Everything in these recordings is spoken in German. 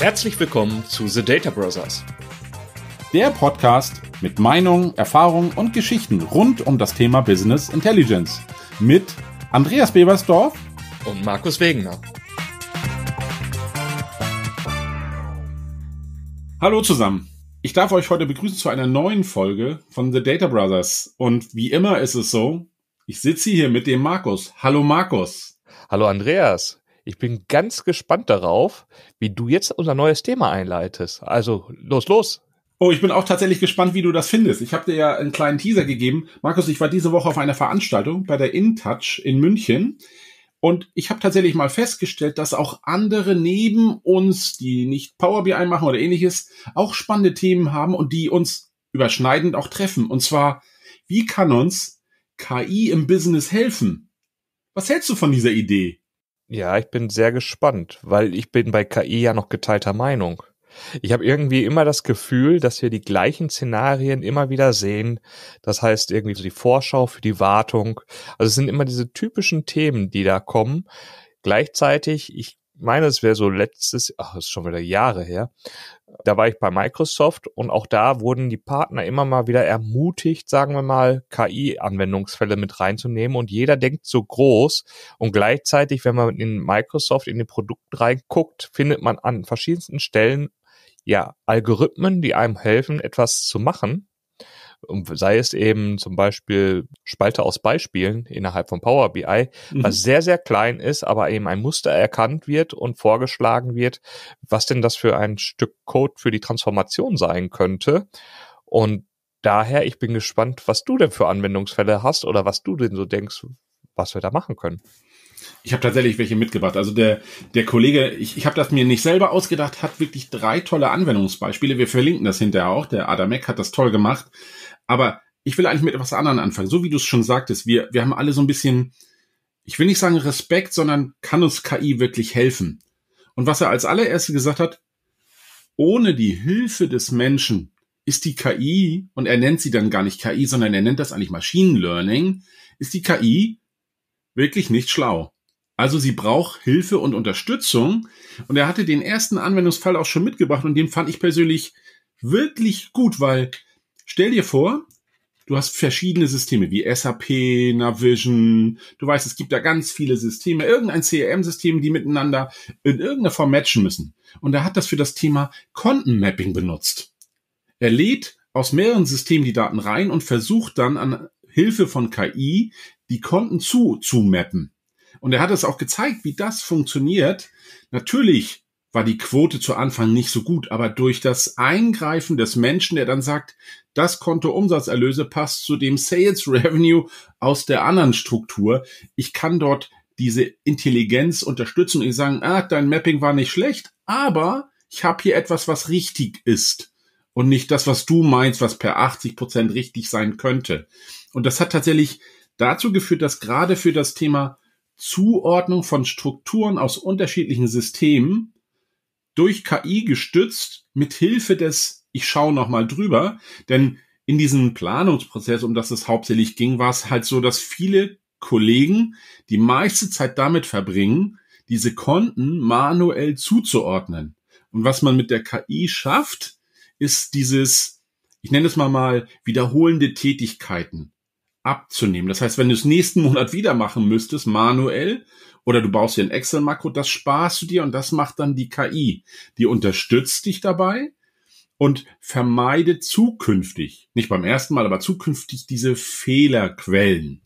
Herzlich willkommen zu The Data Brothers. Der Podcast mit Meinungen, Erfahrungen und Geschichten rund um das Thema Business Intelligence mit Andreas Bebersdorf und Markus Wegener. Hallo zusammen. Ich darf euch heute begrüßen zu einer neuen Folge von The Data Brothers. Und wie immer ist es so, ich sitze hier mit dem Markus. Hallo Markus. Hallo Andreas. Ich bin ganz gespannt darauf, wie du jetzt unser neues Thema einleitest. Also los, los. Oh, ich bin auch tatsächlich gespannt, wie du das findest. Ich habe dir ja einen kleinen Teaser gegeben. Markus, ich war diese Woche auf einer Veranstaltung bei der InTouch in München. Und ich habe tatsächlich mal festgestellt, dass auch andere neben uns, die nicht Power BI machen oder ähnliches, auch spannende Themen haben und die uns überschneidend auch treffen. Und zwar, wie kann uns KI im Business helfen? Was hältst du von dieser Idee? Ja, ich bin sehr gespannt, weil ich bin bei KI ja noch geteilter Meinung. Ich habe irgendwie immer das Gefühl, dass wir die gleichen Szenarien immer wieder sehen. Das heißt irgendwie so die Vorschau für die Wartung. Also es sind immer diese typischen Themen, die da kommen. Gleichzeitig, ich meine, es wäre so letztes, ach, ist schon wieder Jahre her. Da war ich bei Microsoft und auch da wurden die Partner immer mal wieder ermutigt, sagen wir mal, KI-Anwendungsfälle mit reinzunehmen und jeder denkt so groß und gleichzeitig, wenn man in Microsoft in den Produkten reinguckt, findet man an verschiedensten Stellen ja Algorithmen, die einem helfen, etwas zu machen und sei es eben zum Beispiel Spalte aus Beispielen innerhalb von Power BI, mhm. was sehr, sehr klein ist, aber eben ein Muster erkannt wird und vorgeschlagen wird, was denn das für ein Stück Code für die Transformation sein könnte. Und daher, ich bin gespannt, was du denn für Anwendungsfälle hast oder was du denn so denkst, was wir da machen können. Ich habe tatsächlich welche mitgebracht. Also der, der Kollege, ich, ich habe das mir nicht selber ausgedacht, hat wirklich drei tolle Anwendungsbeispiele. Wir verlinken das hinterher auch. Der Adamek hat das toll gemacht. Aber ich will eigentlich mit etwas anderem anfangen. So wie du es schon sagtest, wir, wir haben alle so ein bisschen, ich will nicht sagen Respekt, sondern kann uns KI wirklich helfen? Und was er als allererste gesagt hat, ohne die Hilfe des Menschen ist die KI, und er nennt sie dann gar nicht KI, sondern er nennt das eigentlich Machine Learning, ist die KI wirklich nicht schlau. Also sie braucht Hilfe und Unterstützung. Und er hatte den ersten Anwendungsfall auch schon mitgebracht und den fand ich persönlich wirklich gut, weil Stell dir vor, du hast verschiedene Systeme wie SAP, Navision. Du weißt, es gibt da ganz viele Systeme, irgendein CRM-System, die miteinander in irgendeiner Form matchen müssen. Und er hat das für das Thema Kontenmapping benutzt. Er lädt aus mehreren Systemen die Daten rein und versucht dann an Hilfe von KI die Konten zu, zu mappen. Und er hat es auch gezeigt, wie das funktioniert. Natürlich war die Quote zu Anfang nicht so gut, aber durch das Eingreifen des Menschen, der dann sagt, das Konto Umsatzerlöse passt zu dem Sales Revenue aus der anderen Struktur. Ich kann dort diese Intelligenz unterstützen und ich sagen, ah, dein Mapping war nicht schlecht, aber ich habe hier etwas, was richtig ist und nicht das, was du meinst, was per 80 Prozent richtig sein könnte. Und das hat tatsächlich dazu geführt, dass gerade für das Thema Zuordnung von Strukturen aus unterschiedlichen Systemen durch KI gestützt mit Hilfe des ich schaue nochmal drüber, denn in diesem Planungsprozess, um das es hauptsächlich ging, war es halt so, dass viele Kollegen die meiste Zeit damit verbringen, diese Konten manuell zuzuordnen. Und was man mit der KI schafft, ist dieses, ich nenne es mal mal, wiederholende Tätigkeiten abzunehmen. Das heißt, wenn du es nächsten Monat wieder machen müsstest, manuell, oder du baust dir ein Excel-Makro, das sparst du dir und das macht dann die KI. Die unterstützt dich dabei, und vermeide zukünftig, nicht beim ersten Mal, aber zukünftig diese Fehlerquellen.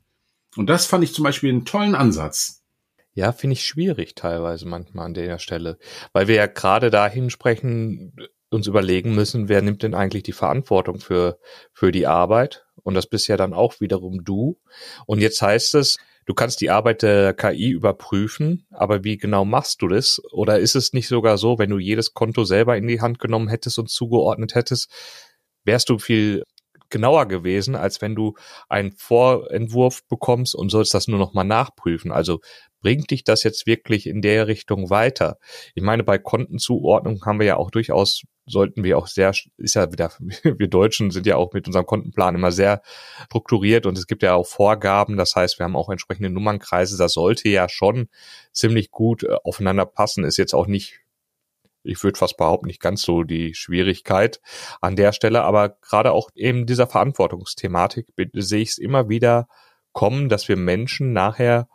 Und das fand ich zum Beispiel einen tollen Ansatz. Ja, finde ich schwierig teilweise manchmal an der Stelle, weil wir ja gerade dahin sprechen, uns überlegen müssen, wer nimmt denn eigentlich die Verantwortung für, für die Arbeit? Und das bist ja dann auch wiederum du. Und jetzt heißt es, du kannst die Arbeit der KI überprüfen, aber wie genau machst du das? Oder ist es nicht sogar so, wenn du jedes Konto selber in die Hand genommen hättest und zugeordnet hättest, wärst du viel genauer gewesen, als wenn du einen Vorentwurf bekommst und sollst das nur nochmal nachprüfen. Also bringt dich das jetzt wirklich in der Richtung weiter? Ich meine, bei Kontenzuordnung haben wir ja auch durchaus, sollten wir auch sehr, ist ja wieder, wir Deutschen sind ja auch mit unserem Kontenplan immer sehr strukturiert und es gibt ja auch Vorgaben. Das heißt, wir haben auch entsprechende Nummernkreise. Das sollte ja schon ziemlich gut äh, aufeinander passen. Ist jetzt auch nicht ich würde fast behaupten, nicht ganz so die Schwierigkeit an der Stelle. Aber gerade auch eben dieser Verantwortungsthematik sehe ich es immer wieder kommen, dass wir Menschen nachher,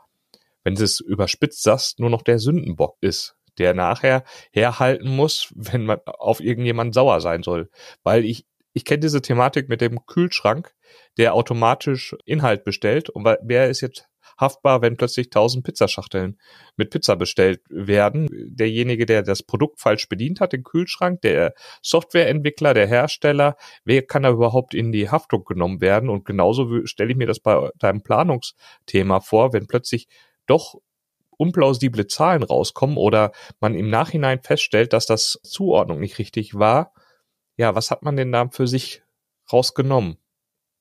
wenn sie es überspitzt sagst, nur noch der Sündenbock ist, der nachher herhalten muss, wenn man auf irgendjemand sauer sein soll. Weil ich, ich kenne diese Thematik mit dem Kühlschrank, der automatisch Inhalt bestellt. Und wer ist jetzt haftbar, wenn plötzlich 1000 Pizzaschachteln mit Pizza bestellt werden. Derjenige, der das Produkt falsch bedient hat, den Kühlschrank, der Softwareentwickler, der Hersteller, wer kann da überhaupt in die Haftung genommen werden? Und genauso stelle ich mir das bei deinem Planungsthema vor, wenn plötzlich doch unplausible Zahlen rauskommen oder man im Nachhinein feststellt, dass das Zuordnung nicht richtig war. Ja, was hat man denn da für sich rausgenommen?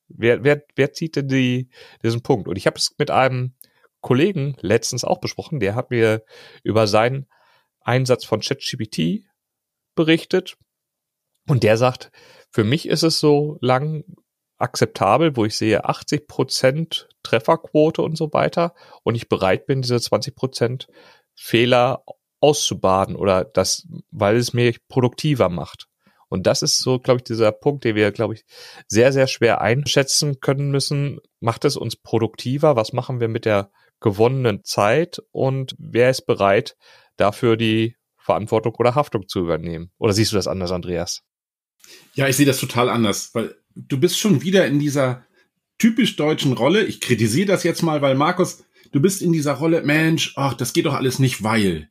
Wer, wer, wer zieht denn die, diesen Punkt? Und ich habe es mit einem Kollegen letztens auch besprochen, der hat mir über seinen Einsatz von ChatGPT berichtet. Und der sagt, für mich ist es so lang akzeptabel, wo ich sehe 80 Trefferquote und so weiter und ich bereit bin, diese 20 Fehler auszubaden oder das, weil es mich produktiver macht. Und das ist so, glaube ich, dieser Punkt, den wir, glaube ich, sehr, sehr schwer einschätzen können müssen. Macht es uns produktiver? Was machen wir mit der gewonnenen Zeit? Und wer ist bereit, dafür die Verantwortung oder Haftung zu übernehmen? Oder siehst du das anders, Andreas? Ja, ich sehe das total anders, weil du bist schon wieder in dieser typisch deutschen Rolle. Ich kritisiere das jetzt mal, weil Markus, du bist in dieser Rolle, Mensch, ach, das geht doch alles nicht, weil.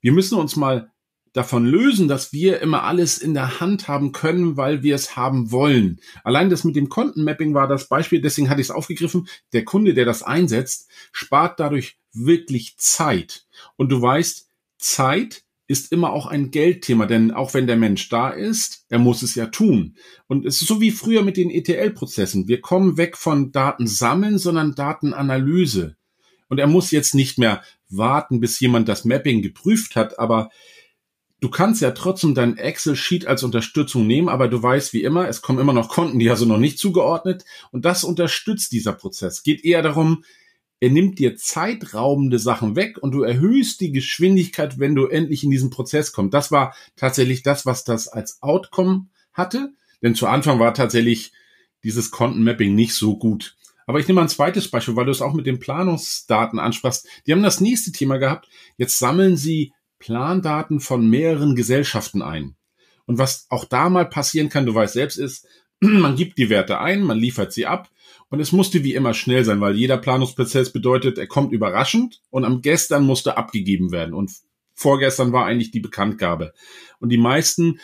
Wir müssen uns mal davon lösen, dass wir immer alles in der Hand haben können, weil wir es haben wollen. Allein das mit dem Kontenmapping war das Beispiel, deswegen hatte ich es aufgegriffen. Der Kunde, der das einsetzt, spart dadurch wirklich Zeit. Und du weißt, Zeit ist immer auch ein Geldthema, denn auch wenn der Mensch da ist, er muss es ja tun. Und es ist so wie früher mit den ETL-Prozessen. Wir kommen weg von Daten sammeln, sondern Datenanalyse. Und er muss jetzt nicht mehr warten, bis jemand das Mapping geprüft hat, aber du kannst ja trotzdem dein Excel-Sheet als Unterstützung nehmen, aber du weißt wie immer, es kommen immer noch Konten, die also noch nicht zugeordnet. Und das unterstützt dieser Prozess. Geht eher darum, er nimmt dir zeitraubende Sachen weg und du erhöhst die Geschwindigkeit, wenn du endlich in diesen Prozess kommst. Das war tatsächlich das, was das als Outcome hatte. Denn zu Anfang war tatsächlich dieses Kontenmapping nicht so gut. Aber ich nehme mal ein zweites Beispiel, weil du es auch mit den Planungsdaten ansprachst. Die haben das nächste Thema gehabt. Jetzt sammeln sie Plandaten von mehreren Gesellschaften ein. Und was auch da mal passieren kann, du weißt selbst, ist, man gibt die Werte ein, man liefert sie ab und es musste wie immer schnell sein, weil jeder Planungsprozess bedeutet, er kommt überraschend und am gestern musste abgegeben werden und vorgestern war eigentlich die Bekanntgabe. Und die meisten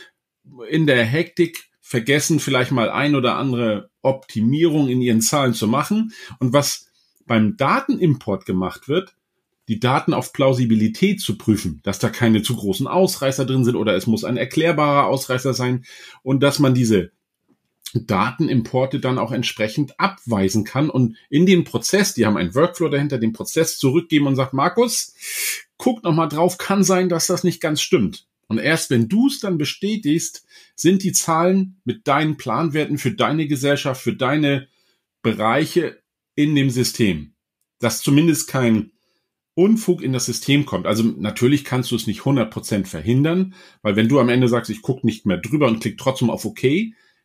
in der Hektik vergessen vielleicht mal ein oder andere Optimierung in ihren Zahlen zu machen und was beim Datenimport gemacht wird, die Daten auf Plausibilität zu prüfen, dass da keine zu großen Ausreißer drin sind oder es muss ein erklärbarer Ausreißer sein und dass man diese Datenimporte dann auch entsprechend abweisen kann und in den Prozess, die haben einen Workflow dahinter, den Prozess zurückgeben und sagt, Markus, guck nochmal drauf, kann sein, dass das nicht ganz stimmt. Und erst wenn du es dann bestätigst, sind die Zahlen mit deinen Planwerten für deine Gesellschaft, für deine Bereiche in dem System. Dass zumindest kein Unfug in das System kommt. Also natürlich kannst du es nicht 100% verhindern, weil wenn du am Ende sagst, ich gucke nicht mehr drüber und klick trotzdem auf OK,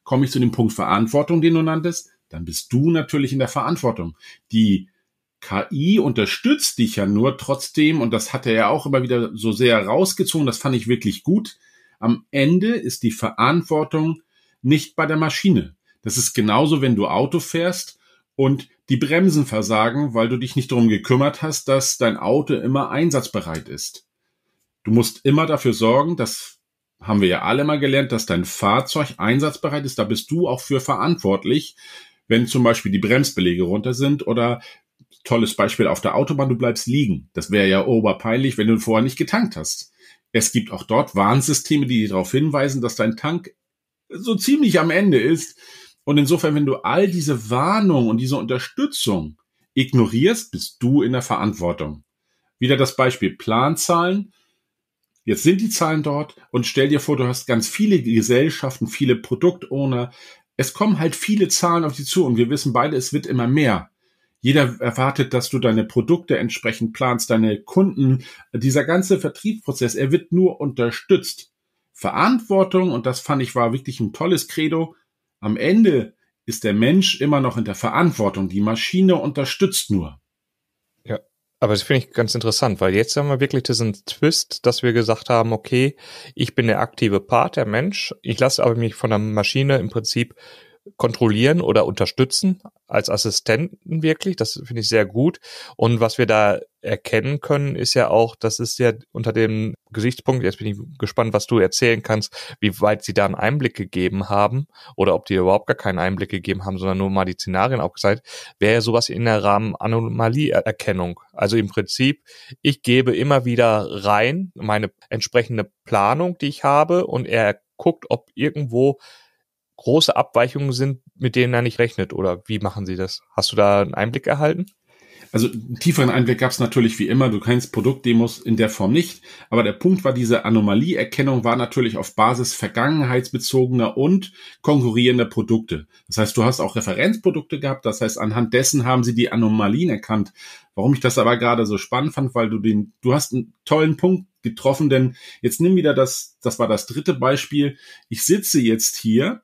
komme ich zu dem Punkt Verantwortung, den du nanntest, dann bist du natürlich in der Verantwortung. Die KI unterstützt dich ja nur trotzdem, und das hat er ja auch immer wieder so sehr rausgezogen, das fand ich wirklich gut. Am Ende ist die Verantwortung nicht bei der Maschine. Das ist genauso, wenn du Auto fährst und die Bremsen versagen, weil du dich nicht darum gekümmert hast, dass dein Auto immer einsatzbereit ist. Du musst immer dafür sorgen, das haben wir ja alle mal gelernt, dass dein Fahrzeug einsatzbereit ist. Da bist du auch für verantwortlich, wenn zum Beispiel die Bremsbeläge runter sind oder tolles Beispiel auf der Autobahn, du bleibst liegen. Das wäre ja oberpeinlich, wenn du vorher nicht getankt hast. Es gibt auch dort Warnsysteme, die darauf hinweisen, dass dein Tank so ziemlich am Ende ist und insofern, wenn du all diese Warnung und diese Unterstützung ignorierst, bist du in der Verantwortung. Wieder das Beispiel Planzahlen. Jetzt sind die Zahlen dort und stell dir vor, du hast ganz viele Gesellschaften, viele Produktowner. Es kommen halt viele Zahlen auf dich zu und wir wissen beide, es wird immer mehr. Jeder erwartet, dass du deine Produkte entsprechend planst, deine Kunden. Dieser ganze Vertriebsprozess, er wird nur unterstützt. Verantwortung, und das fand ich war wirklich ein tolles Credo, am Ende ist der Mensch immer noch in der Verantwortung. Die Maschine unterstützt nur. Ja, aber das finde ich ganz interessant, weil jetzt haben wir wirklich diesen Twist, dass wir gesagt haben, okay, ich bin der aktive Part, der Mensch. Ich lasse aber mich von der Maschine im Prinzip kontrollieren oder unterstützen als Assistenten wirklich. Das finde ich sehr gut. Und was wir da erkennen können, ist ja auch, das ist ja unter dem Gesichtspunkt, jetzt bin ich gespannt, was du erzählen kannst, wie weit sie da einen Einblick gegeben haben oder ob die überhaupt gar keinen Einblick gegeben haben, sondern nur mal die Szenarien aufgezeigt, wäre sowas in der Rahmen Anomalieerkennung. Also im Prinzip, ich gebe immer wieder rein meine entsprechende Planung, die ich habe und er guckt, ob irgendwo große Abweichungen sind, mit denen er nicht rechnet? Oder wie machen Sie das? Hast du da einen Einblick erhalten? Also einen tieferen Einblick gab es natürlich wie immer, du kennst Produktdemos in der Form nicht, aber der Punkt war, diese Anomalieerkennung war natürlich auf Basis vergangenheitsbezogener und konkurrierender Produkte. Das heißt, du hast auch Referenzprodukte gehabt, das heißt, anhand dessen haben sie die Anomalien erkannt. Warum ich das aber gerade so spannend fand, weil du den, du hast einen tollen Punkt getroffen, denn jetzt nimm wieder das, das war das dritte Beispiel, ich sitze jetzt hier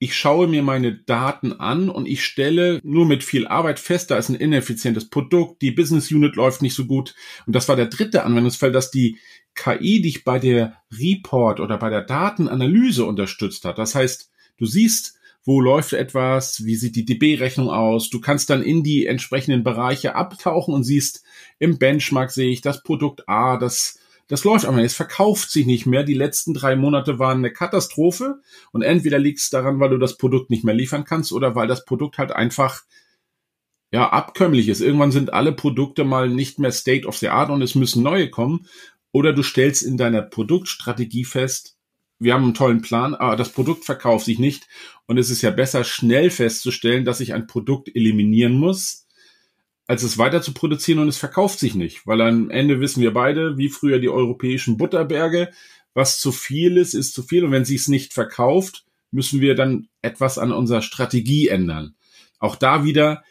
ich schaue mir meine Daten an und ich stelle nur mit viel Arbeit fest, da ist ein ineffizientes Produkt, die Business Unit läuft nicht so gut. Und das war der dritte Anwendungsfall, dass die KI dich bei der Report oder bei der Datenanalyse unterstützt hat. Das heißt, du siehst, wo läuft etwas, wie sieht die DB-Rechnung aus. Du kannst dann in die entsprechenden Bereiche abtauchen und siehst, im Benchmark sehe ich das Produkt A, das das läuft einfach nicht. Es verkauft sich nicht mehr. Die letzten drei Monate waren eine Katastrophe. Und entweder liegt es daran, weil du das Produkt nicht mehr liefern kannst oder weil das Produkt halt einfach ja, abkömmlich ist. Irgendwann sind alle Produkte mal nicht mehr State of the Art und es müssen neue kommen. Oder du stellst in deiner Produktstrategie fest, wir haben einen tollen Plan, aber das Produkt verkauft sich nicht. Und es ist ja besser, schnell festzustellen, dass ich ein Produkt eliminieren muss, als es weiter zu produzieren und es verkauft sich nicht, weil am Ende wissen wir beide, wie früher die europäischen Butterberge, was zu viel ist, ist zu viel und wenn sie es nicht verkauft, müssen wir dann etwas an unserer Strategie ändern. Auch da wieder,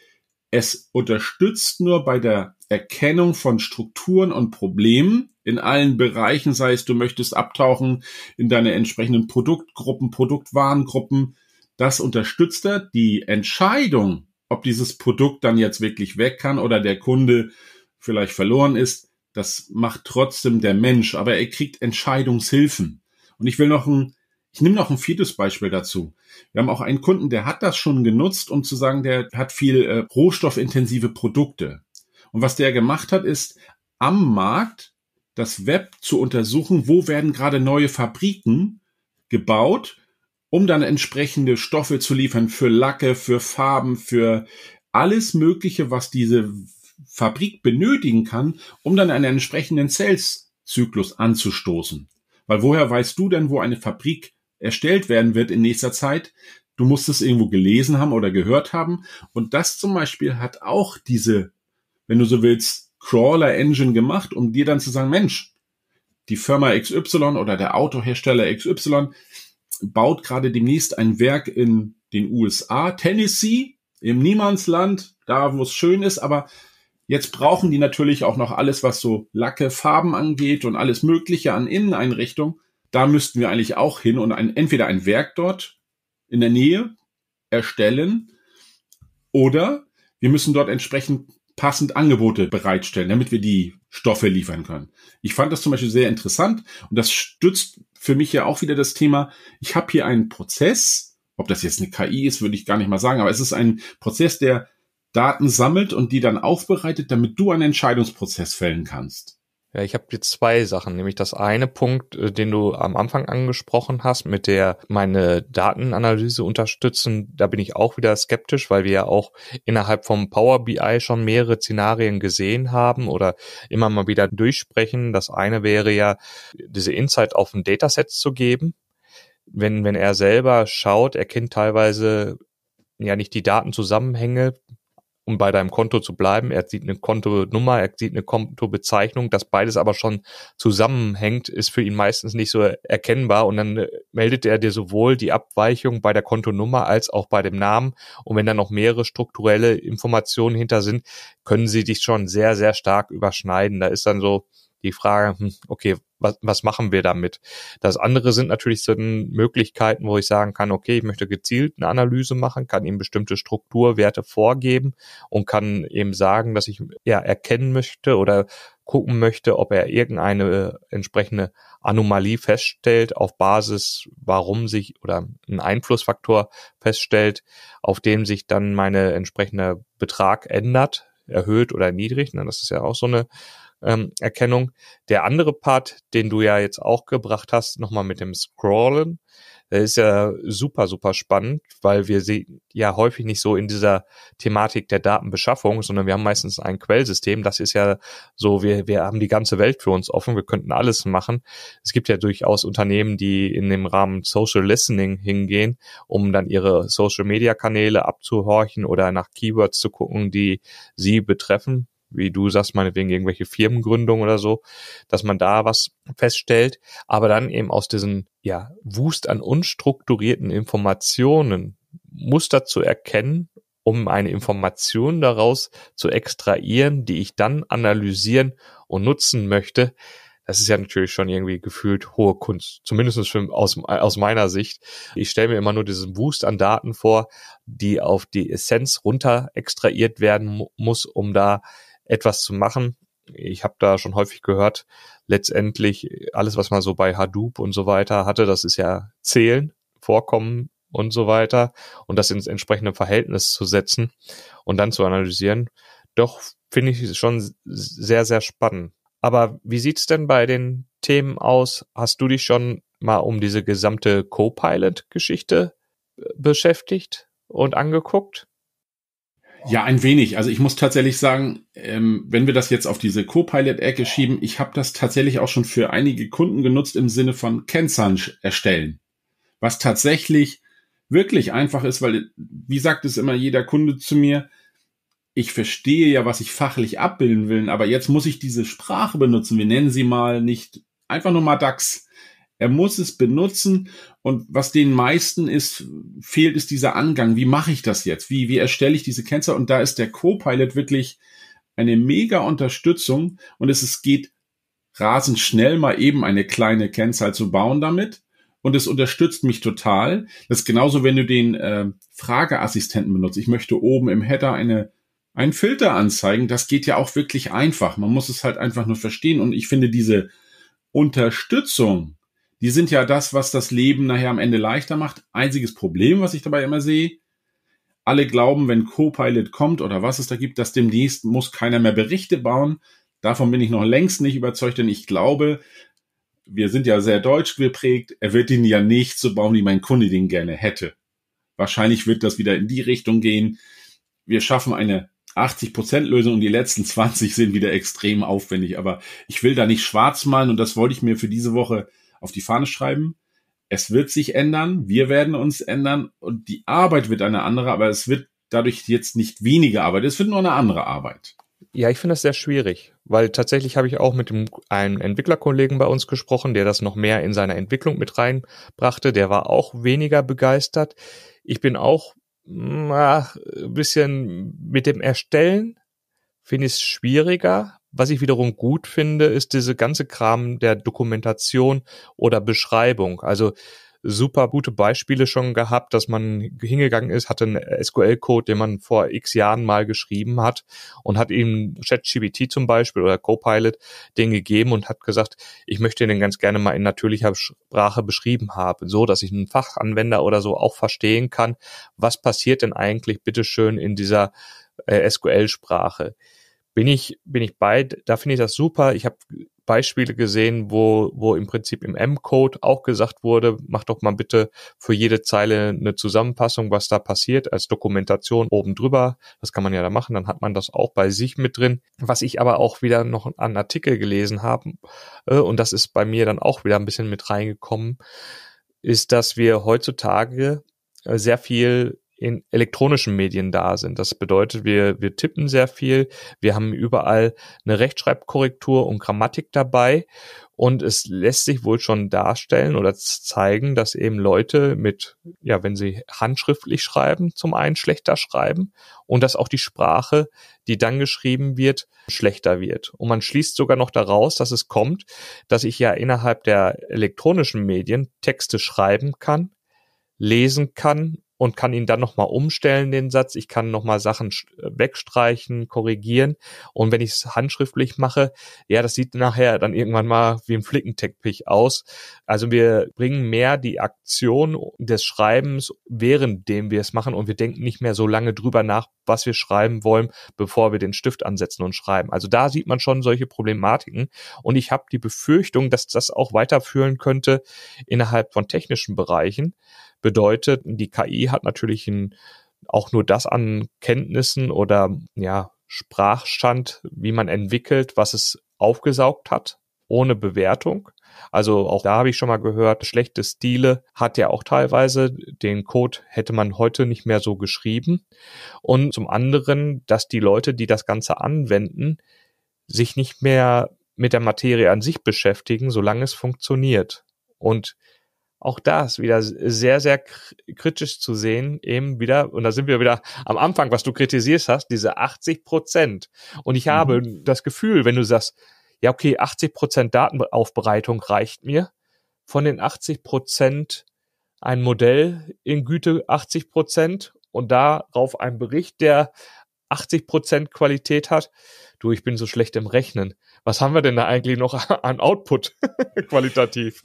es unterstützt nur bei der Erkennung von Strukturen und Problemen in allen Bereichen, sei es du möchtest abtauchen in deine entsprechenden Produktgruppen, Produktwarengruppen, das unterstützt er. Die Entscheidung, ob dieses Produkt dann jetzt wirklich weg kann oder der Kunde vielleicht verloren ist, das macht trotzdem der Mensch, aber er kriegt Entscheidungshilfen. Und ich will noch ein, ich nehme noch ein viertes Beispiel dazu. Wir haben auch einen Kunden, der hat das schon genutzt, um zu sagen, der hat viel äh, rohstoffintensive Produkte. Und was der gemacht hat, ist am Markt das Web zu untersuchen, wo werden gerade neue Fabriken gebaut um dann entsprechende Stoffe zu liefern für Lacke, für Farben, für alles Mögliche, was diese Fabrik benötigen kann, um dann einen entsprechenden Sales-Zyklus anzustoßen. Weil woher weißt du denn, wo eine Fabrik erstellt werden wird in nächster Zeit? Du musst es irgendwo gelesen haben oder gehört haben. Und das zum Beispiel hat auch diese, wenn du so willst, Crawler-Engine gemacht, um dir dann zu sagen, Mensch, die Firma XY oder der Autohersteller XY baut gerade demnächst ein Werk in den USA, Tennessee, im Niemandsland, da wo es schön ist, aber jetzt brauchen die natürlich auch noch alles, was so Lacke, Farben angeht und alles Mögliche an Inneneinrichtung. Da müssten wir eigentlich auch hin und ein, entweder ein Werk dort in der Nähe erstellen oder wir müssen dort entsprechend passend Angebote bereitstellen, damit wir die Stoffe liefern können. Ich fand das zum Beispiel sehr interessant und das stützt für mich ja auch wieder das Thema, ich habe hier einen Prozess, ob das jetzt eine KI ist, würde ich gar nicht mal sagen, aber es ist ein Prozess, der Daten sammelt und die dann aufbereitet, damit du einen Entscheidungsprozess fällen kannst. Ja, ich habe jetzt zwei Sachen, nämlich das eine Punkt, äh, den du am Anfang angesprochen hast, mit der meine Datenanalyse unterstützen, da bin ich auch wieder skeptisch, weil wir ja auch innerhalb vom Power BI schon mehrere Szenarien gesehen haben oder immer mal wieder durchsprechen. Das eine wäre ja, diese Insight auf ein Dataset zu geben. Wenn, wenn er selber schaut, erkennt teilweise ja nicht die Datenzusammenhänge, um bei deinem Konto zu bleiben. Er sieht eine Kontonummer, er sieht eine Kontobezeichnung. Dass beides aber schon zusammenhängt, ist für ihn meistens nicht so erkennbar. Und dann äh, meldet er dir sowohl die Abweichung bei der Kontonummer als auch bei dem Namen. Und wenn da noch mehrere strukturelle Informationen hinter sind, können sie dich schon sehr, sehr stark überschneiden. Da ist dann so, die Frage, hm, okay, was, was machen wir damit? Das andere sind natürlich so Möglichkeiten, wo ich sagen kann, okay, ich möchte gezielt eine Analyse machen, kann ihm bestimmte Strukturwerte vorgeben und kann eben sagen, dass ich ja erkennen möchte oder gucken möchte, ob er irgendeine entsprechende Anomalie feststellt auf Basis, warum sich oder ein Einflussfaktor feststellt, auf dem sich dann meine entsprechende Betrag ändert, erhöht oder erniedrigt. Ne, das ist ja auch so eine ähm, Erkennung. Der andere Part, den du ja jetzt auch gebracht hast, nochmal mit dem Scrollen, der äh, ist ja super, super spannend, weil wir sehen ja häufig nicht so in dieser Thematik der Datenbeschaffung, sondern wir haben meistens ein Quellsystem. Das ist ja so, wir, wir haben die ganze Welt für uns offen, wir könnten alles machen. Es gibt ja durchaus Unternehmen, die in dem Rahmen Social Listening hingehen, um dann ihre Social Media Kanäle abzuhorchen oder nach Keywords zu gucken, die sie betreffen wie du sagst, meinetwegen irgendwelche Firmengründungen oder so, dass man da was feststellt, aber dann eben aus diesem ja, Wust an unstrukturierten Informationen Muster zu erkennen, um eine Information daraus zu extrahieren, die ich dann analysieren und nutzen möchte. Das ist ja natürlich schon irgendwie gefühlt hohe Kunst, zumindest für, aus, aus meiner Sicht. Ich stelle mir immer nur diesen Wust an Daten vor, die auf die Essenz runter extrahiert werden muss, um da etwas zu machen. Ich habe da schon häufig gehört, letztendlich alles, was man so bei Hadoop und so weiter hatte, das ist ja Zählen, Vorkommen und so weiter und das ins entsprechende Verhältnis zu setzen und dann zu analysieren. Doch finde ich es schon sehr, sehr spannend. Aber wie sieht's denn bei den Themen aus? Hast du dich schon mal um diese gesamte Copilot-Geschichte äh, beschäftigt und angeguckt? Ja, ein wenig. Also ich muss tatsächlich sagen, ähm, wenn wir das jetzt auf diese Copilot-Ecke schieben, ich habe das tatsächlich auch schon für einige Kunden genutzt im Sinne von Kennzahlen erstellen. Was tatsächlich wirklich einfach ist, weil, wie sagt es immer jeder Kunde zu mir, ich verstehe ja, was ich fachlich abbilden will, aber jetzt muss ich diese Sprache benutzen. Wir nennen sie mal nicht einfach nur mal DAX, er muss es benutzen und was den meisten ist, fehlt, ist dieser Angang. Wie mache ich das jetzt? Wie, wie erstelle ich diese Kennzahl? Und da ist der Co-Pilot wirklich eine mega Unterstützung und es, es geht rasend schnell mal eben eine kleine Kennzahl zu bauen damit und es unterstützt mich total. Das ist genauso, wenn du den äh, Frageassistenten benutzt. Ich möchte oben im Header eine einen Filter anzeigen. Das geht ja auch wirklich einfach. Man muss es halt einfach nur verstehen und ich finde diese Unterstützung die sind ja das, was das Leben nachher am Ende leichter macht. Einziges Problem, was ich dabei immer sehe, alle glauben, wenn Copilot kommt oder was es da gibt, dass demnächst muss keiner mehr Berichte bauen. Davon bin ich noch längst nicht überzeugt, denn ich glaube, wir sind ja sehr deutsch geprägt, er wird ihn ja nicht so bauen, wie mein Kunde den gerne hätte. Wahrscheinlich wird das wieder in die Richtung gehen. Wir schaffen eine 80%-Lösung und die letzten 20 sind wieder extrem aufwendig. Aber ich will da nicht schwarz malen und das wollte ich mir für diese Woche auf die Fahne schreiben. Es wird sich ändern, wir werden uns ändern und die Arbeit wird eine andere, aber es wird dadurch jetzt nicht weniger Arbeit, es wird nur eine andere Arbeit. Ja, ich finde das sehr schwierig, weil tatsächlich habe ich auch mit dem, einem Entwicklerkollegen bei uns gesprochen, der das noch mehr in seiner Entwicklung mit reinbrachte. Der war auch weniger begeistert. Ich bin auch ein bisschen mit dem Erstellen finde ich es schwieriger, was ich wiederum gut finde, ist diese ganze Kram der Dokumentation oder Beschreibung. Also super gute Beispiele schon gehabt, dass man hingegangen ist, hat einen SQL-Code, den man vor x Jahren mal geschrieben hat und hat ihm ChatGPT zum Beispiel oder Copilot den gegeben und hat gesagt, ich möchte den ganz gerne mal in natürlicher Sprache beschrieben haben, so dass ich einen Fachanwender oder so auch verstehen kann, was passiert denn eigentlich bitteschön in dieser äh, SQL-Sprache bin ich, bin ich bei, da finde ich das super. Ich habe Beispiele gesehen, wo, wo im Prinzip im M-Code auch gesagt wurde, mach doch mal bitte für jede Zeile eine Zusammenfassung, was da passiert, als Dokumentation oben drüber. Das kann man ja da machen, dann hat man das auch bei sich mit drin. Was ich aber auch wieder noch an Artikel gelesen habe, äh, und das ist bei mir dann auch wieder ein bisschen mit reingekommen, ist, dass wir heutzutage äh, sehr viel in elektronischen Medien da sind. Das bedeutet, wir, wir tippen sehr viel, wir haben überall eine Rechtschreibkorrektur und Grammatik dabei und es lässt sich wohl schon darstellen oder zeigen, dass eben Leute mit, ja, wenn sie handschriftlich schreiben, zum einen schlechter schreiben und dass auch die Sprache, die dann geschrieben wird, schlechter wird. Und man schließt sogar noch daraus, dass es kommt, dass ich ja innerhalb der elektronischen Medien Texte schreiben kann, lesen kann und kann ihn dann nochmal umstellen, den Satz. Ich kann nochmal Sachen äh, wegstreichen, korrigieren. Und wenn ich es handschriftlich mache, ja, das sieht nachher dann irgendwann mal wie ein Flickenteppich aus. Also wir bringen mehr die Aktion des Schreibens, währenddem wir es machen. Und wir denken nicht mehr so lange drüber nach, was wir schreiben wollen, bevor wir den Stift ansetzen und schreiben. Also da sieht man schon solche Problematiken. Und ich habe die Befürchtung, dass das auch weiterführen könnte innerhalb von technischen Bereichen bedeutet, die KI hat natürlich ein, auch nur das an Kenntnissen oder ja, Sprachstand, wie man entwickelt, was es aufgesaugt hat, ohne Bewertung. Also auch da habe ich schon mal gehört, schlechte Stile hat ja auch teilweise den Code hätte man heute nicht mehr so geschrieben. Und zum anderen, dass die Leute, die das Ganze anwenden, sich nicht mehr mit der Materie an sich beschäftigen, solange es funktioniert. Und auch das wieder sehr, sehr kritisch zu sehen, eben wieder, und da sind wir wieder am Anfang, was du kritisierst hast, diese 80 Prozent. Und ich mhm. habe das Gefühl, wenn du sagst, ja, okay, 80 Prozent Datenaufbereitung reicht mir, von den 80 Prozent ein Modell in Güte 80 Prozent und darauf ein Bericht, der 80 Prozent Qualität hat. Du, ich bin so schlecht im Rechnen. Was haben wir denn da eigentlich noch an Output qualitativ?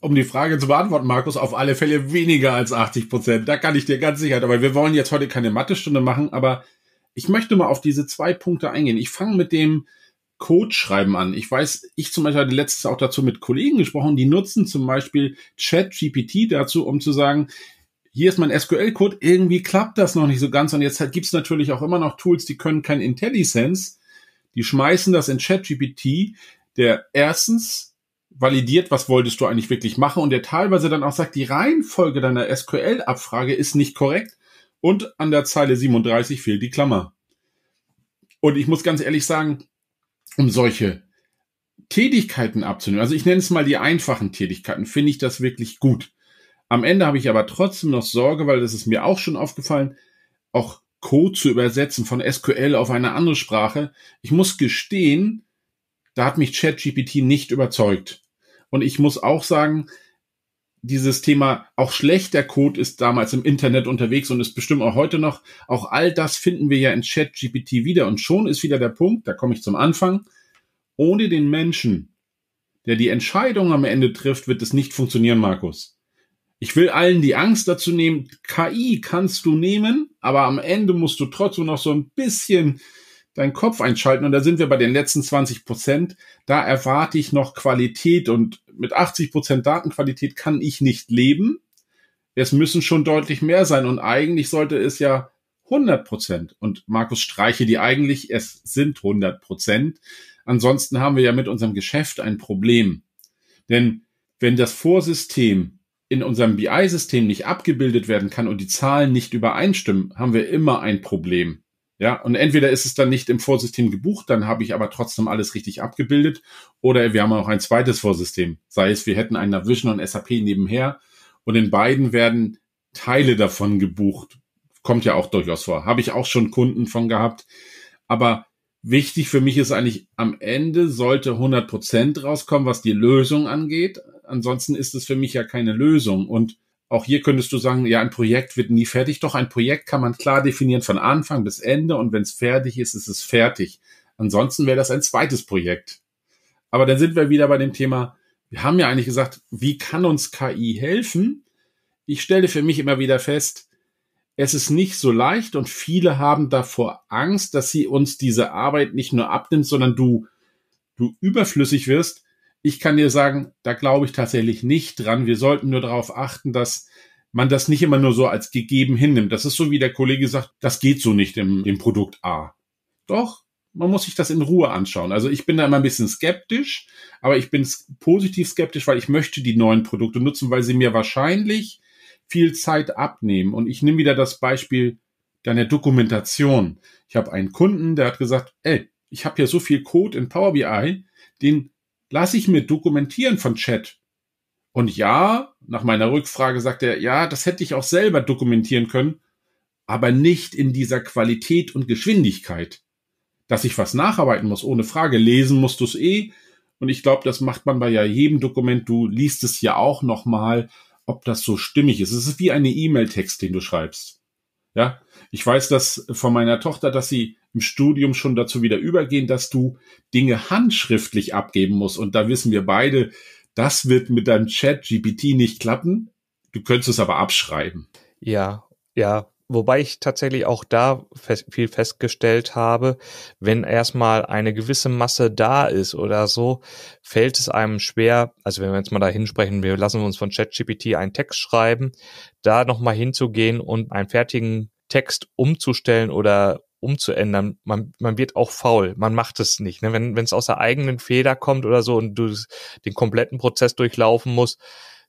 Um die Frage zu beantworten, Markus, auf alle Fälle weniger als 80 Prozent. Da kann ich dir ganz sicher, aber wir wollen jetzt heute keine Mathestunde machen, aber ich möchte mal auf diese zwei Punkte eingehen. Ich fange mit dem Code-Schreiben an. Ich weiß, ich zum Beispiel hatte letztens auch dazu mit Kollegen gesprochen, die nutzen zum Beispiel Chat-GPT dazu, um zu sagen, hier ist mein SQL-Code, irgendwie klappt das noch nicht so ganz. Und jetzt gibt's natürlich auch immer noch Tools, die können kein IntelliSense, die schmeißen das in ChatGPT, der erstens validiert, was wolltest du eigentlich wirklich machen und der teilweise dann auch sagt, die Reihenfolge deiner SQL-Abfrage ist nicht korrekt und an der Zeile 37 fehlt die Klammer. Und ich muss ganz ehrlich sagen, um solche Tätigkeiten abzunehmen, also ich nenne es mal die einfachen Tätigkeiten, finde ich das wirklich gut. Am Ende habe ich aber trotzdem noch Sorge, weil das ist mir auch schon aufgefallen, auch Code zu übersetzen von SQL auf eine andere Sprache. Ich muss gestehen, da hat mich ChatGPT nicht überzeugt. Und ich muss auch sagen, dieses Thema, auch schlechter Code ist damals im Internet unterwegs und ist bestimmt auch heute noch. Auch all das finden wir ja in ChatGPT wieder. Und schon ist wieder der Punkt, da komme ich zum Anfang. Ohne den Menschen, der die Entscheidung am Ende trifft, wird es nicht funktionieren, Markus. Ich will allen die Angst dazu nehmen, KI kannst du nehmen, aber am Ende musst du trotzdem noch so ein bisschen deinen Kopf einschalten. Und da sind wir bei den letzten 20 Prozent. Da erwarte ich noch Qualität und mit 80 Prozent Datenqualität kann ich nicht leben. Es müssen schon deutlich mehr sein. Und eigentlich sollte es ja 100 Prozent. Und Markus streiche die eigentlich, es sind 100 Prozent. Ansonsten haben wir ja mit unserem Geschäft ein Problem. Denn wenn das Vorsystem in unserem BI-System nicht abgebildet werden kann und die Zahlen nicht übereinstimmen, haben wir immer ein Problem. Ja, und entweder ist es dann nicht im Vorsystem gebucht, dann habe ich aber trotzdem alles richtig abgebildet, oder wir haben auch ein zweites Vorsystem. Sei es, wir hätten ein Navision und SAP nebenher und in beiden werden Teile davon gebucht. Kommt ja auch durchaus vor. Habe ich auch schon Kunden von gehabt. Aber wichtig für mich ist eigentlich, am Ende sollte 100 Prozent rauskommen, was die Lösung angeht ansonsten ist es für mich ja keine Lösung. Und auch hier könntest du sagen, ja, ein Projekt wird nie fertig. Doch ein Projekt kann man klar definieren von Anfang bis Ende. Und wenn es fertig ist, ist es fertig. Ansonsten wäre das ein zweites Projekt. Aber dann sind wir wieder bei dem Thema, wir haben ja eigentlich gesagt, wie kann uns KI helfen? Ich stelle für mich immer wieder fest, es ist nicht so leicht und viele haben davor Angst, dass sie uns diese Arbeit nicht nur abnimmt, sondern du, du überflüssig wirst, ich kann dir sagen, da glaube ich tatsächlich nicht dran. Wir sollten nur darauf achten, dass man das nicht immer nur so als gegeben hinnimmt. Das ist so, wie der Kollege sagt, das geht so nicht im, im Produkt A. Doch, man muss sich das in Ruhe anschauen. Also ich bin da immer ein bisschen skeptisch, aber ich bin positiv skeptisch, weil ich möchte die neuen Produkte nutzen, weil sie mir wahrscheinlich viel Zeit abnehmen. Und ich nehme wieder das Beispiel deiner Dokumentation. Ich habe einen Kunden, der hat gesagt, ey, ich habe hier so viel Code in Power BI, den lasse ich mir dokumentieren von Chat. Und ja, nach meiner Rückfrage sagt er, ja, das hätte ich auch selber dokumentieren können, aber nicht in dieser Qualität und Geschwindigkeit. Dass ich was nacharbeiten muss, ohne Frage, lesen musst du es eh. Und ich glaube, das macht man bei ja jedem Dokument. Du liest es ja auch nochmal, ob das so stimmig ist. Es ist wie eine E-Mail-Text, den du schreibst. Ja, ich weiß das von meiner Tochter, dass sie im Studium schon dazu wieder übergehen, dass du Dinge handschriftlich abgeben musst. Und da wissen wir beide, das wird mit deinem Chat GPT nicht klappen. Du könntest es aber abschreiben. Ja, ja. Wobei ich tatsächlich auch da fest, viel festgestellt habe, wenn erstmal eine gewisse Masse da ist oder so, fällt es einem schwer, also wenn wir jetzt mal da hinsprechen, wir lassen uns von ChatGPT einen Text schreiben, da nochmal hinzugehen und einen fertigen Text umzustellen oder umzuändern. Man, man wird auch faul, man macht es nicht. Ne? Wenn es aus der eigenen Feder kommt oder so und du den kompletten Prozess durchlaufen musst,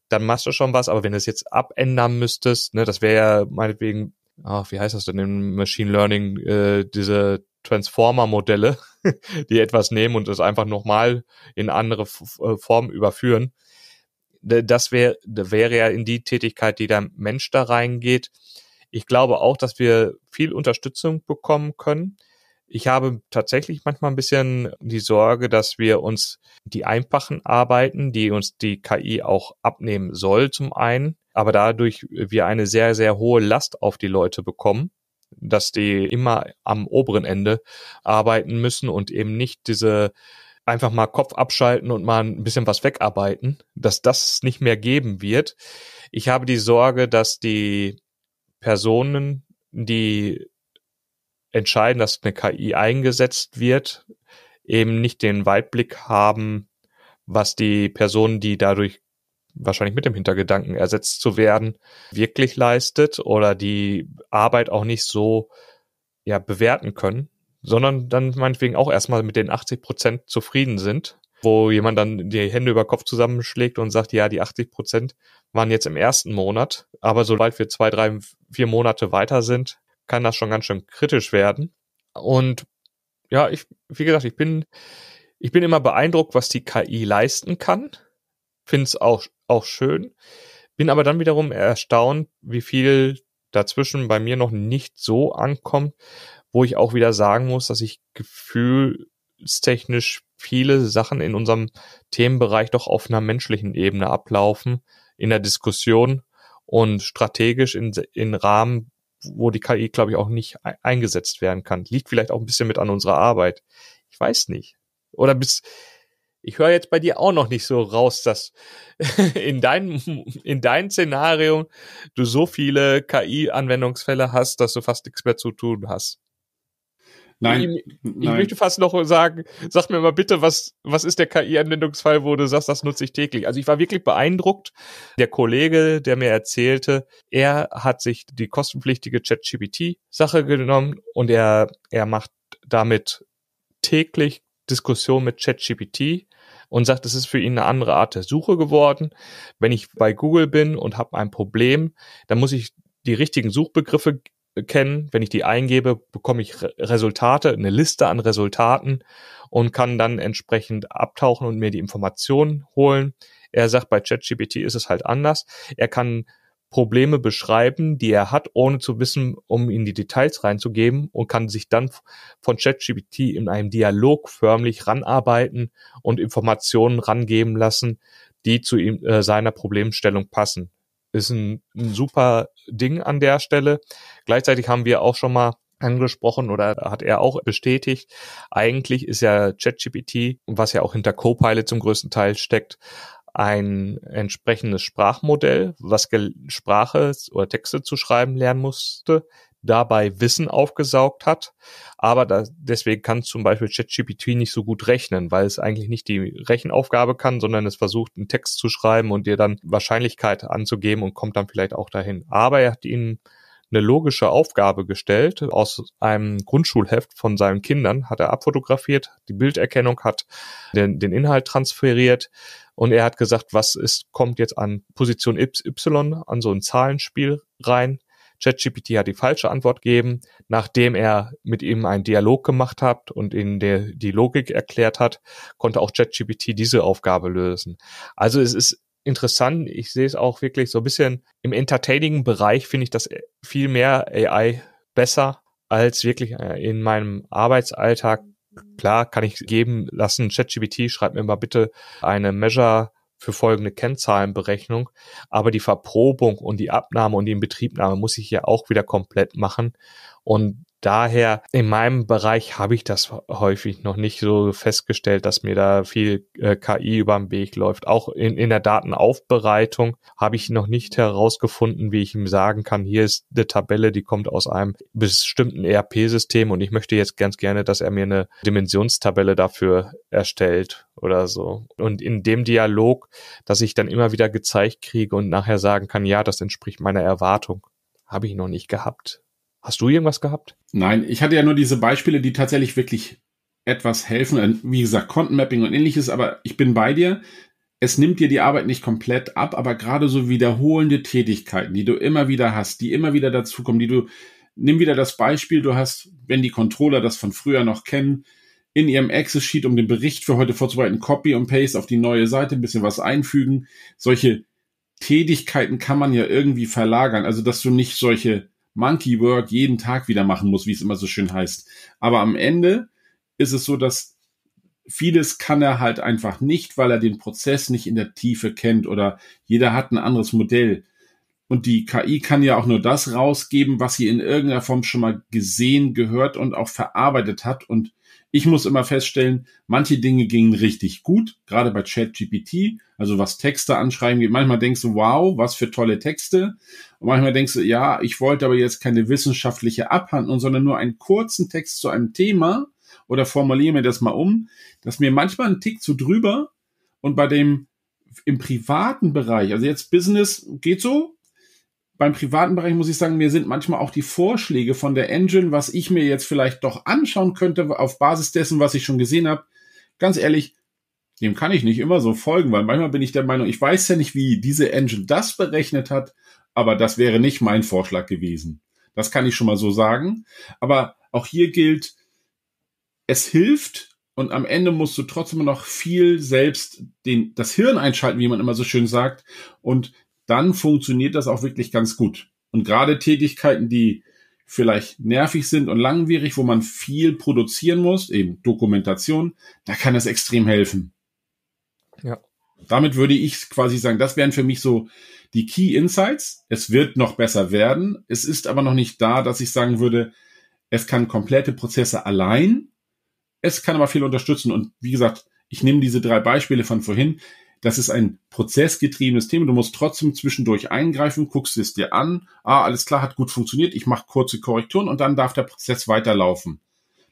dann machst du schon was, aber wenn du es jetzt abändern müsstest, ne, das wäre ja meinetwegen, ach, wie heißt das denn im Machine Learning, äh, diese Transformer-Modelle, die etwas nehmen und es einfach nochmal in andere äh, Formen überführen. Das wäre wär ja in die Tätigkeit, die der Mensch da reingeht, ich glaube auch, dass wir viel Unterstützung bekommen können. Ich habe tatsächlich manchmal ein bisschen die Sorge, dass wir uns die einfachen Arbeiten, die uns die KI auch abnehmen soll, zum einen, aber dadurch wir eine sehr, sehr hohe Last auf die Leute bekommen, dass die immer am oberen Ende arbeiten müssen und eben nicht diese einfach mal Kopf abschalten und mal ein bisschen was wegarbeiten, dass das nicht mehr geben wird. Ich habe die Sorge, dass die Personen, die entscheiden, dass eine KI eingesetzt wird, eben nicht den Weitblick haben, was die Personen, die dadurch wahrscheinlich mit dem Hintergedanken ersetzt zu werden, wirklich leistet oder die Arbeit auch nicht so ja, bewerten können, sondern dann meinetwegen auch erstmal mit den 80 Prozent zufrieden sind wo jemand dann die Hände über Kopf zusammenschlägt und sagt, ja, die 80 Prozent waren jetzt im ersten Monat, aber sobald wir zwei, drei, vier Monate weiter sind, kann das schon ganz schön kritisch werden. Und ja, ich, wie gesagt, ich bin, ich bin immer beeindruckt, was die KI leisten kann. Find's auch, auch schön. Bin aber dann wiederum erstaunt, wie viel dazwischen bei mir noch nicht so ankommt, wo ich auch wieder sagen muss, dass ich Gefühl technisch viele Sachen in unserem Themenbereich doch auf einer menschlichen Ebene ablaufen, in der Diskussion und strategisch in, in Rahmen, wo die KI, glaube ich, auch nicht eingesetzt werden kann. Liegt vielleicht auch ein bisschen mit an unserer Arbeit. Ich weiß nicht. Oder bis, ich höre jetzt bei dir auch noch nicht so raus, dass in deinem, in deinem Szenario du so viele KI-Anwendungsfälle hast, dass du fast nichts mehr zu tun hast. Nein, ich, ich nein. möchte fast noch sagen, sag mir mal bitte, was, was ist der KI-Anwendungsfall, wo du sagst, das nutze ich täglich. Also ich war wirklich beeindruckt. Der Kollege, der mir erzählte, er hat sich die kostenpflichtige ChatGPT-Sache genommen und er, er macht damit täglich Diskussion mit ChatGPT und sagt, es ist für ihn eine andere Art der Suche geworden. Wenn ich bei Google bin und habe ein Problem, dann muss ich die richtigen Suchbegriffe kennen. Wenn ich die eingebe, bekomme ich Resultate, eine Liste an Resultaten und kann dann entsprechend abtauchen und mir die Informationen holen. Er sagt, bei ChatGPT ist es halt anders. Er kann Probleme beschreiben, die er hat, ohne zu wissen, um in die Details reinzugeben und kann sich dann von ChatGPT in einem Dialog förmlich ranarbeiten und Informationen rangeben lassen, die zu ihm, äh, seiner Problemstellung passen ist ein, ein super Ding an der Stelle. Gleichzeitig haben wir auch schon mal angesprochen oder hat er auch bestätigt. Eigentlich ist ja ChatGPT, was ja auch hinter Copilot zum größten Teil steckt, ein entsprechendes Sprachmodell, was Sprache oder Texte zu schreiben lernen musste, dabei Wissen aufgesaugt hat. Aber das, deswegen kann zum Beispiel ChatGPT nicht so gut rechnen, weil es eigentlich nicht die Rechenaufgabe kann, sondern es versucht, einen Text zu schreiben und dir dann Wahrscheinlichkeit anzugeben und kommt dann vielleicht auch dahin. Aber er hat ihnen eine logische Aufgabe gestellt aus einem Grundschulheft von seinen Kindern, hat er abfotografiert, die Bilderkennung hat den, den Inhalt transferiert und er hat gesagt, was ist, kommt jetzt an Position Y, an so ein Zahlenspiel rein ChatGPT hat die falsche Antwort gegeben, nachdem er mit ihm einen Dialog gemacht hat und ihm der, die Logik erklärt hat, konnte auch ChatGPT diese Aufgabe lösen. Also es ist interessant, ich sehe es auch wirklich so ein bisschen im entertaining Bereich finde ich das äh, viel mehr AI besser als wirklich äh, in meinem Arbeitsalltag klar, kann ich geben lassen, ChatGPT, schreibt mir mal bitte eine Measure für folgende Kennzahlenberechnung, aber die Verprobung und die Abnahme und die Inbetriebnahme muss ich ja auch wieder komplett machen. Und daher in meinem Bereich habe ich das häufig noch nicht so festgestellt, dass mir da viel äh, KI über den Weg läuft. Auch in, in der Datenaufbereitung habe ich noch nicht herausgefunden, wie ich ihm sagen kann, hier ist eine Tabelle, die kommt aus einem bestimmten ERP-System und ich möchte jetzt ganz gerne, dass er mir eine Dimensionstabelle dafür erstellt oder so. Und in dem Dialog, dass ich dann immer wieder gezeigt kriege und nachher sagen kann, ja, das entspricht meiner Erwartung, habe ich noch nicht gehabt. Hast du irgendwas gehabt? Nein, ich hatte ja nur diese Beispiele, die tatsächlich wirklich etwas helfen. Äh, wie gesagt, Content-Mapping und ähnliches, aber ich bin bei dir. Es nimmt dir die Arbeit nicht komplett ab, aber gerade so wiederholende Tätigkeiten, die du immer wieder hast, die immer wieder dazukommen, die du, nimm wieder das Beispiel, du hast, wenn die Controller das von früher noch kennen, in ihrem Access-Sheet, um den Bericht für heute vorzubereiten, Copy und Paste auf die neue Seite, ein bisschen was einfügen. Solche Tätigkeiten kann man ja irgendwie verlagern. Also, dass du nicht solche Monkey Work jeden Tag wieder machen muss, wie es immer so schön heißt. Aber am Ende ist es so, dass vieles kann er halt einfach nicht, weil er den Prozess nicht in der Tiefe kennt oder jeder hat ein anderes Modell. Und die KI kann ja auch nur das rausgeben, was sie in irgendeiner Form schon mal gesehen, gehört und auch verarbeitet hat. Und ich muss immer feststellen, manche Dinge gingen richtig gut, gerade bei ChatGPT, also was Texte anschreiben geht. Manchmal denkst du, wow, was für tolle Texte. Und manchmal denkst du, ja, ich wollte aber jetzt keine wissenschaftliche Abhandlung, sondern nur einen kurzen Text zu einem Thema oder formuliere mir das mal um, dass mir manchmal ein Tick zu drüber und bei dem im privaten Bereich, also jetzt Business geht so, beim privaten Bereich muss ich sagen, mir sind manchmal auch die Vorschläge von der Engine, was ich mir jetzt vielleicht doch anschauen könnte, auf Basis dessen, was ich schon gesehen habe, ganz ehrlich, dem kann ich nicht immer so folgen, weil manchmal bin ich der Meinung, ich weiß ja nicht, wie diese Engine das berechnet hat, aber das wäre nicht mein Vorschlag gewesen. Das kann ich schon mal so sagen. Aber auch hier gilt, es hilft und am Ende musst du trotzdem noch viel selbst den, das Hirn einschalten, wie man immer so schön sagt, und dann funktioniert das auch wirklich ganz gut. Und gerade Tätigkeiten, die vielleicht nervig sind und langwierig, wo man viel produzieren muss, eben Dokumentation, da kann es extrem helfen. Ja. Damit würde ich quasi sagen, das wären für mich so die Key Insights. Es wird noch besser werden. Es ist aber noch nicht da, dass ich sagen würde, es kann komplette Prozesse allein. Es kann aber viel unterstützen. Und wie gesagt, ich nehme diese drei Beispiele von vorhin das ist ein prozessgetriebenes Thema. Du musst trotzdem zwischendurch eingreifen, guckst es dir an. Ah, alles klar, hat gut funktioniert. Ich mache kurze Korrekturen und dann darf der Prozess weiterlaufen.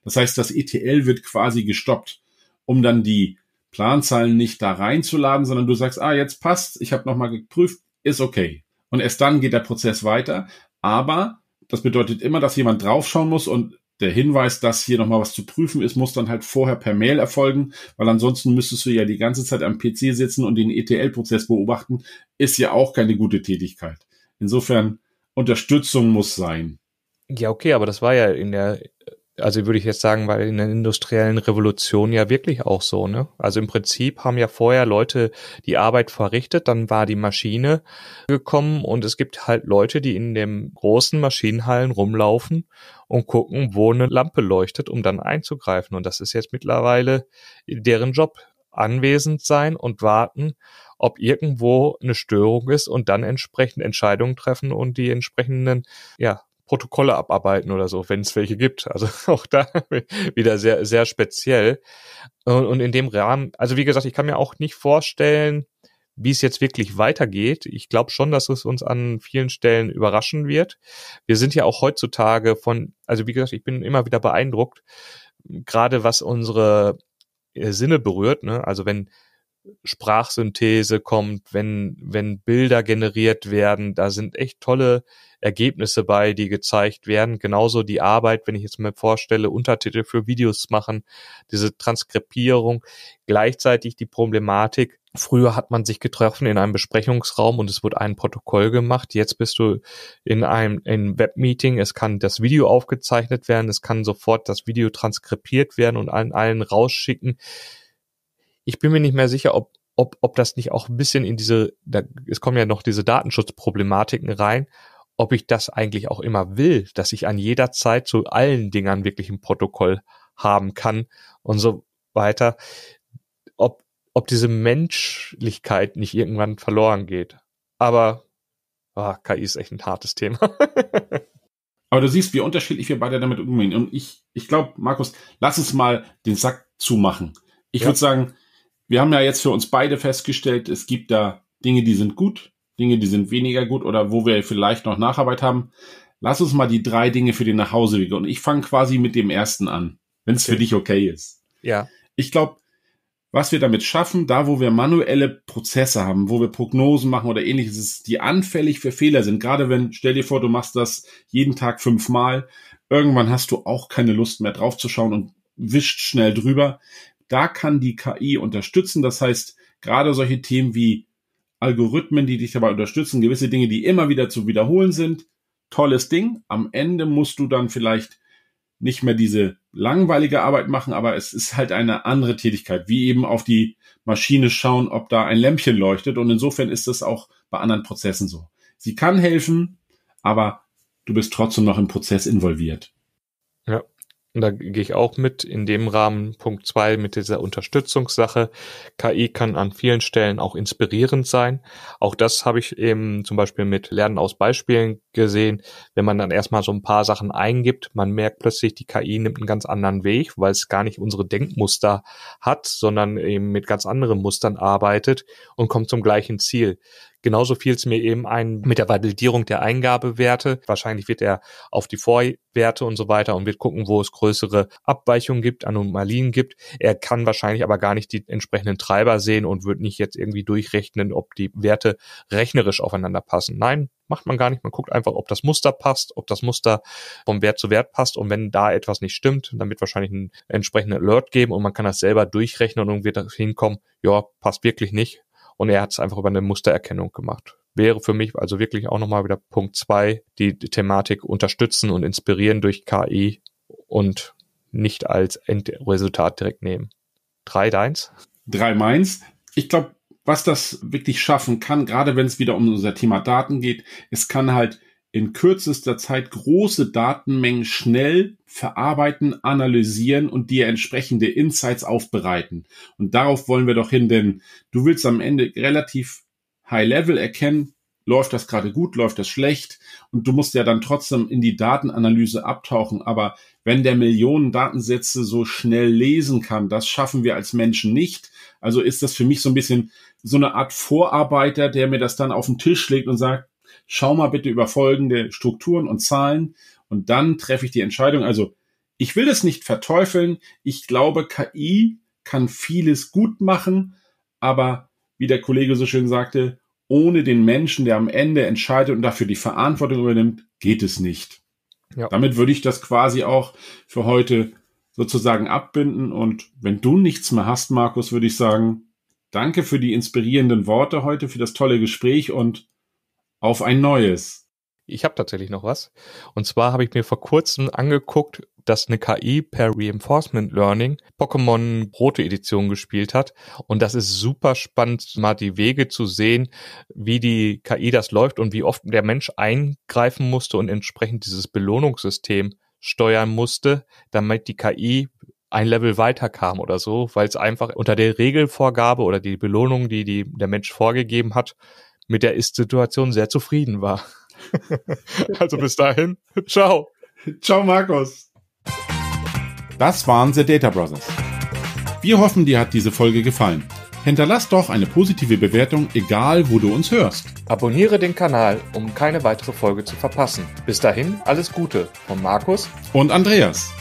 Das heißt, das ETL wird quasi gestoppt, um dann die Planzahlen nicht da reinzuladen, sondern du sagst, ah, jetzt passt, ich habe nochmal geprüft, ist okay. Und erst dann geht der Prozess weiter. Aber das bedeutet immer, dass jemand draufschauen muss und der Hinweis, dass hier nochmal was zu prüfen ist, muss dann halt vorher per Mail erfolgen, weil ansonsten müsstest du ja die ganze Zeit am PC sitzen und den ETL-Prozess beobachten, ist ja auch keine gute Tätigkeit. Insofern, Unterstützung muss sein. Ja, okay, aber das war ja in der also würde ich jetzt sagen, bei in der industriellen Revolution ja wirklich auch so, ne? Also im Prinzip haben ja vorher Leute die Arbeit verrichtet, dann war die Maschine gekommen und es gibt halt Leute, die in dem großen Maschinenhallen rumlaufen und gucken, wo eine Lampe leuchtet, um dann einzugreifen. Und das ist jetzt mittlerweile deren Job. Anwesend sein und warten, ob irgendwo eine Störung ist und dann entsprechend Entscheidungen treffen und die entsprechenden ja, Protokolle abarbeiten oder so, wenn es welche gibt. Also auch da wieder sehr, sehr speziell. Und, und in dem Rahmen, also wie gesagt, ich kann mir auch nicht vorstellen, wie es jetzt wirklich weitergeht. Ich glaube schon, dass es uns an vielen Stellen überraschen wird. Wir sind ja auch heutzutage von, also wie gesagt, ich bin immer wieder beeindruckt, gerade was unsere äh, Sinne berührt. Ne? Also wenn Sprachsynthese kommt, wenn, wenn Bilder generiert werden. Da sind echt tolle Ergebnisse bei, die gezeigt werden. Genauso die Arbeit, wenn ich jetzt mir vorstelle, Untertitel für Videos machen, diese Transkripierung. Gleichzeitig die Problematik. Früher hat man sich getroffen in einem Besprechungsraum und es wurde ein Protokoll gemacht. Jetzt bist du in einem in Webmeeting. Es kann das Video aufgezeichnet werden. Es kann sofort das Video transkripiert werden und an allen rausschicken. Ich bin mir nicht mehr sicher, ob, ob, ob das nicht auch ein bisschen in diese, da, es kommen ja noch diese Datenschutzproblematiken rein, ob ich das eigentlich auch immer will, dass ich an jeder Zeit zu allen Dingern wirklich ein Protokoll haben kann und so weiter. Ob, ob diese Menschlichkeit nicht irgendwann verloren geht. Aber oh, ah, KI ist echt ein hartes Thema. Aber du siehst, wie unterschiedlich wir beide damit umgehen. Und ich, ich glaube, Markus, lass uns mal den Sack zumachen. Ich ja. würde sagen, wir haben ja jetzt für uns beide festgestellt, es gibt da Dinge, die sind gut, Dinge, die sind weniger gut oder wo wir vielleicht noch Nacharbeit haben. Lass uns mal die drei Dinge für den Nachhauseweg. Und ich fange quasi mit dem ersten an, wenn es okay. für dich okay ist. Ja. Ich glaube, was wir damit schaffen, da wo wir manuelle Prozesse haben, wo wir Prognosen machen oder ähnliches, die anfällig für Fehler sind. Gerade wenn, stell dir vor, du machst das jeden Tag fünfmal, irgendwann hast du auch keine Lust mehr draufzuschauen und wischt schnell drüber. Da kann die KI unterstützen. Das heißt, gerade solche Themen wie Algorithmen, die dich dabei unterstützen, gewisse Dinge, die immer wieder zu wiederholen sind, tolles Ding. Am Ende musst du dann vielleicht nicht mehr diese langweilige Arbeit machen, aber es ist halt eine andere Tätigkeit, wie eben auf die Maschine schauen, ob da ein Lämpchen leuchtet. Und insofern ist das auch bei anderen Prozessen so. Sie kann helfen, aber du bist trotzdem noch im Prozess involviert. Ja und da gehe ich auch mit in dem Rahmen Punkt zwei mit dieser Unterstützungssache. KI kann an vielen Stellen auch inspirierend sein. Auch das habe ich eben zum Beispiel mit Lernen aus Beispielen gesehen. Wenn man dann erstmal so ein paar Sachen eingibt, man merkt plötzlich, die KI nimmt einen ganz anderen Weg, weil es gar nicht unsere Denkmuster hat, sondern eben mit ganz anderen Mustern arbeitet und kommt zum gleichen Ziel. Genauso fiel es mir eben ein mit der Validierung der Eingabewerte. Wahrscheinlich wird er auf die Vorwerte und so weiter und wird gucken, wo es größere Abweichungen gibt, Anomalien gibt. Er kann wahrscheinlich aber gar nicht die entsprechenden Treiber sehen und wird nicht jetzt irgendwie durchrechnen, ob die Werte rechnerisch aufeinander passen. Nein, macht man gar nicht. Man guckt einfach, ob das Muster passt, ob das Muster vom Wert zu Wert passt. Und wenn da etwas nicht stimmt, dann wird wahrscheinlich ein entsprechenden Alert geben und man kann das selber durchrechnen und wird hinkommen, ja, passt wirklich nicht. Und er hat es einfach über eine Mustererkennung gemacht. Wäre für mich also wirklich auch nochmal wieder Punkt zwei, die Thematik unterstützen und inspirieren durch KI und nicht als Endresultat direkt nehmen. Drei deins? Drei meins. Ich glaube, was das wirklich schaffen kann, gerade wenn es wieder um unser Thema Daten geht, es kann halt in kürzester Zeit große Datenmengen schnell verarbeiten, analysieren und dir entsprechende Insights aufbereiten. Und darauf wollen wir doch hin, denn du willst am Ende relativ high level erkennen, läuft das gerade gut, läuft das schlecht und du musst ja dann trotzdem in die Datenanalyse abtauchen. Aber wenn der Millionen Datensätze so schnell lesen kann, das schaffen wir als Menschen nicht. Also ist das für mich so ein bisschen so eine Art Vorarbeiter, der mir das dann auf den Tisch legt und sagt, schau mal bitte über folgende Strukturen und Zahlen und dann treffe ich die Entscheidung. Also ich will es nicht verteufeln. Ich glaube, KI kann vieles gut machen, aber wie der Kollege so schön sagte, ohne den Menschen, der am Ende entscheidet und dafür die Verantwortung übernimmt, geht es nicht. Ja. Damit würde ich das quasi auch für heute sozusagen abbinden. Und wenn du nichts mehr hast, Markus, würde ich sagen, danke für die inspirierenden Worte heute, für das tolle Gespräch und auf ein neues. Ich habe tatsächlich noch was. Und zwar habe ich mir vor kurzem angeguckt, dass eine KI per Reinforcement Learning Pokémon Rote Edition gespielt hat. Und das ist super spannend, mal die Wege zu sehen, wie die KI das läuft und wie oft der Mensch eingreifen musste und entsprechend dieses Belohnungssystem steuern musste, damit die KI ein Level weiterkam oder so, weil es einfach unter der Regelvorgabe oder die Belohnung, die, die der Mensch vorgegeben hat, mit der Ist-Situation sehr zufrieden war. also bis dahin, ciao. Ciao, Markus. Das waren The Data Brothers. Wir hoffen, dir hat diese Folge gefallen. Hinterlass doch eine positive Bewertung, egal wo du uns hörst. Abonniere den Kanal, um keine weitere Folge zu verpassen. Bis dahin, alles Gute von Markus und Andreas.